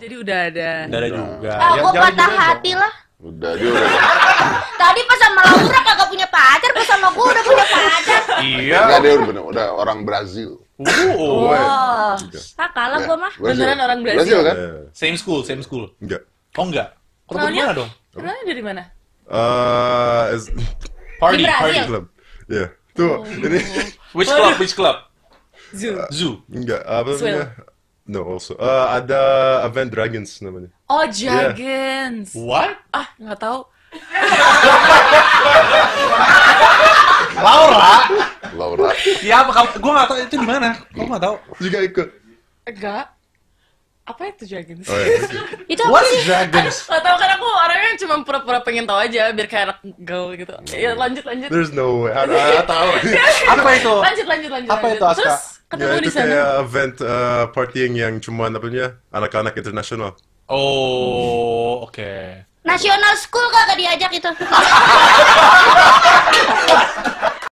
Jadi udah ada. Udah ada juga. Ah, ya, gue patah hati lah. Udah dia Tadi pas sama Laura kagak punya pacar, pas sama gue udah punya pacar. Iya. Enggak dia udah, benar. udah orang Brazil. Oh, oh. wow. Tak kalah gue mah. Beneran orang Brazil. Brazil kan? Iya. Same school, same school. Enggak. Oh enggak. dari mana dong? Kenalnya dari mana? Eh, party, party club. Ya. Tuh, oh. ini. Which club? Which club? Zoo. Zoo. Enggak, apa namanya? No, also. Uh, ada Event Dragons namanya. Oh, Dragons. Yeah. What? Ah, nggak tahu. Laura. Laura. Ya, apa kamu? Gue nggak tahu itu di mana. Kamu nggak tahu? Juga ikut. Enggak. Apa itu Dragons? Oh, iya. itu apa What sih? Dragons? gak tau kan aku orangnya cuma pura-pura pengen tahu aja biar kayak anak gaul gitu. Ya lanjut lanjut. There's no way. Aku tahu. apa itu? Lanjut lanjut lanjut. Apa itu Aska? Terus ya, yeah, di sana. kayak event uh, partying yang cuma apa punya anak-anak internasional? Oh, okay. National school gak gak diajak itu.